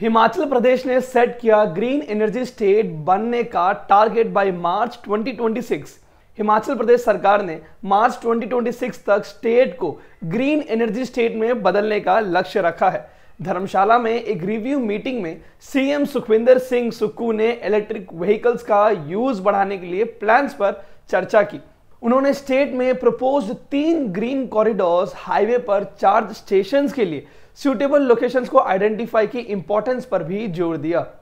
हिमाचल प्रदेश ने सेट किया green energy state बनने का target by March 2026 Himachal Pradesh सरकार ने मार्च 2026 तक स्टेट को ग्रीन एनर्जी स्टेट में बदलने का लक्ष्य रखा है धर्मशाला में एक रिव्यू मीटिंग में सीएम सुखविंदर सिंह सुक्कू ने इलेक्ट्रिक व्हीकल्स का यूज बढ़ाने के लिए प्लान्स पर चर्चा की उन्होंने स्टेट में प्रपोज तीन ग्रीन कॉरिडोर्स हाईवे पर चार्ज स्टेशन के लिए सूटेबल लोकेशंस को आइडेंटिफाई की इंपॉर्टेंस पर भी जोर दिया